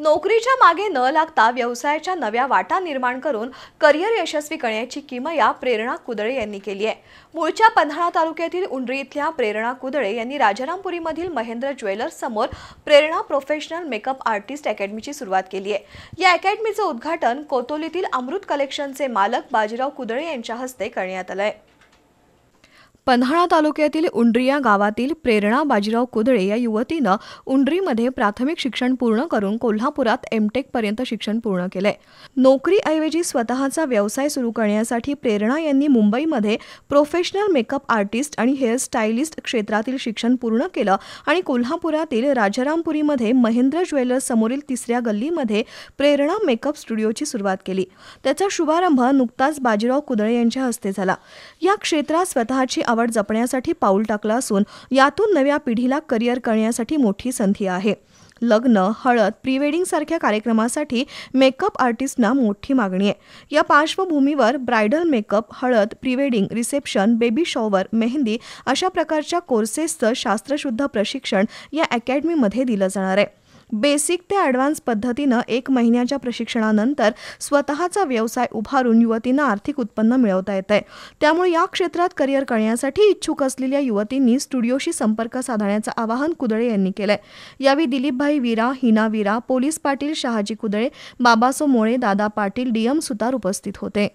नोकरीच्या मागे न लागता व्यवसायाच्या नव्या वाटा निर्माण करून करिअर यशस्वी करण्याची किमया प्रेरणा कुदळे यांनी केली आहे मूळच्या पन्हाळा तालुक्यातील उंडरी इथल्या प्रेरणा कुदळे यांनी राजारामपुरीमधील महेंद्र ज्वेलर्स समोर प्रेरणा प्रोफेशनल मेकअप आर्टिस्ट अकॅडमीची सुरुवात केली आहे या अकॅडमीचं उद्घाटन कोतोलीतील अमृत कलेक्शनचे मालक बाजीराव कुदळे यांच्या हस्ते करण्यात आलं आहे पन्हाळा तालुक्यातील उंड्रिया गावातील प्रेरणा बाजीराव कुदळे या युवतीनं उंड्रीमध्ये प्राथमिक शिक्षण पूर्ण करून कोल्हापुरात एमटेक पर्यंत शिक्षण पूर्ण केलंय नोकरीऐवजी स्वतःचा व्यवसाय सुरू करण्यासाठी प्रेरणा यांनी मुंबईमध्ये प्रोफेशनल मेकअप आर्टिस्ट आणि स्टायलिस्ट क्षेत्रातील शिक्षण पूर्ण केलं आणि कोल्हापुरातील राजारामपुरीमध्ये महेंद्र ज्वेलर्स समोरील तिसऱ्या गल्लीमध्ये प्रेरणा मेकअप स्टुडिओची सुरुवात केली त्याचा शुभारंभ नुकताच बाजीराव कुदळे यांच्या हस्ते झाला या क्षेत्रात स्वतःची आवड जपण्यासाठी पाऊल टाकलं असून यातून नव्या पिढीला करिअर करण्यासाठी मोठी संधी आहे लग्न हळद प्रीवेडिंग सारख्या कार्यक्रमासाठी मेकअप आर्टिस्टना मोठी मागणी आहे या पार्श्वभूमीवर ब्रायडल मेकअप हळद prewedding reception baby shower mehndi अशा प्रकारच्या कोर्सेसचं शास्त्रशुद्ध प्रशिक्षण या अकॅडमीमध्ये दिलं जाणार आहे बेसिक ते ॲडव्हान्स पद्धतीनं एक महिन्याच्या प्रशिक्षणानंतर स्वतःचा व्यवसाय उभारून युवतींना आर्थिक उत्पन्न मिळवता येत आहे त्यामुळे या क्षेत्रात करिअर करण्यासाठी इच्छुक असलेल्या युवतींनी स्टुडिओशी संपर्क साधण्याचं आवाहन कुदळे यांनी केलंय यावेळी दिलीपभाई वीरा हिना वीरा पोलीस पाटील शहाजी कुदळे बाबासो मोळे दादा पाटील डीएम सुतार उपस्थित होते